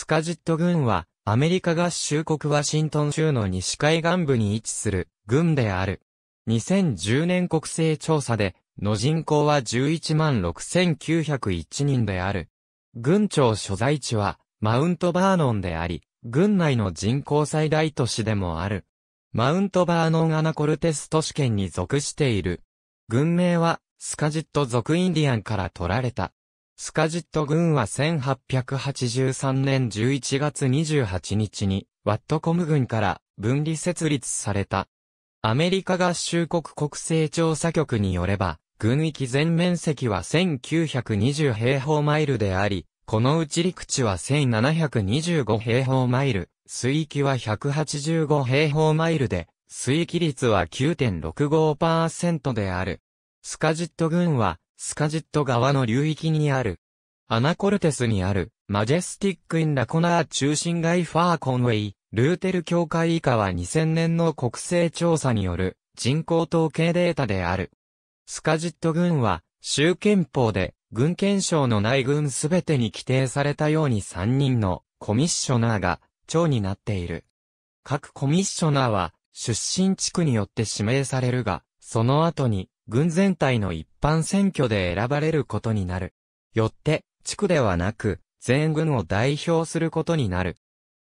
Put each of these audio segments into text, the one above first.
スカジット軍は、アメリカ合衆国ワシントン州の西海岸部に位置する軍である。2010年国勢調査で、の人口は11万6901人である。軍庁所在地は、マウントバーノンであり、軍内の人口最大都市でもある。マウントバーノンアナコルテス都市圏に属している。軍名は、スカジット族インディアンから取られた。スカジット軍は1883年11月28日に、ワットコム軍から分離設立された。アメリカ合衆国国勢調査局によれば、軍域全面積は1920平方マイルであり、このうち陸地は1725平方マイル、水域は185平方マイルで、水域率は9.65%である。スカジット軍はスカジット川の流域にある。アナコルテスにある、マジェスティック・イン・ラコナー中心街ファー・コンウェイ、ルーテル協会以下は2000年の国勢調査による人口統計データである。スカジット軍は、州憲法で、軍憲章の内軍すべてに規定されたように3人のコミッショナーが、長になっている。各コミッショナーは、出身地区によって指名されるが、その後に、軍全体の一般選挙で選ばれることになる。よって、地区ではなく、全軍を代表することになる。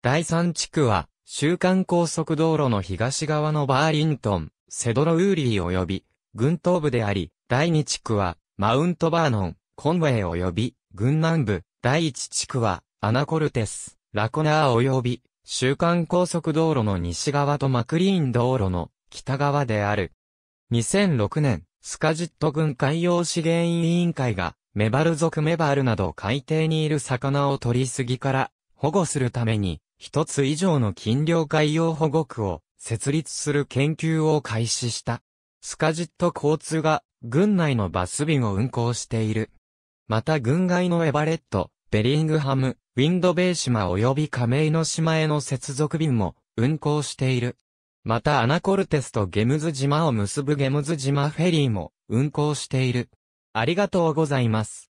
第3地区は、週間高速道路の東側のバーリントン、セドロウーリー及び、軍東部であり、第2地区は、マウントバーノン、コンウェイ及び、軍南部、第1地区は、アナコルテス、ラコナー及び、週間高速道路の西側とマクリーン道路の北側である。2006年、スカジット軍海洋資源委員会が、メバル族メバルなど海底にいる魚を取りすぎから保護するために、一つ以上の禁量海洋保護区を設立する研究を開始した。スカジット交通が軍内のバス便を運行している。また軍外のエバレット、ベリングハム、ウィンドベイ島及び亀井の島への接続便も運行している。またアナコルテスとゲムズ島を結ぶゲムズ島フェリーも運航している。ありがとうございます。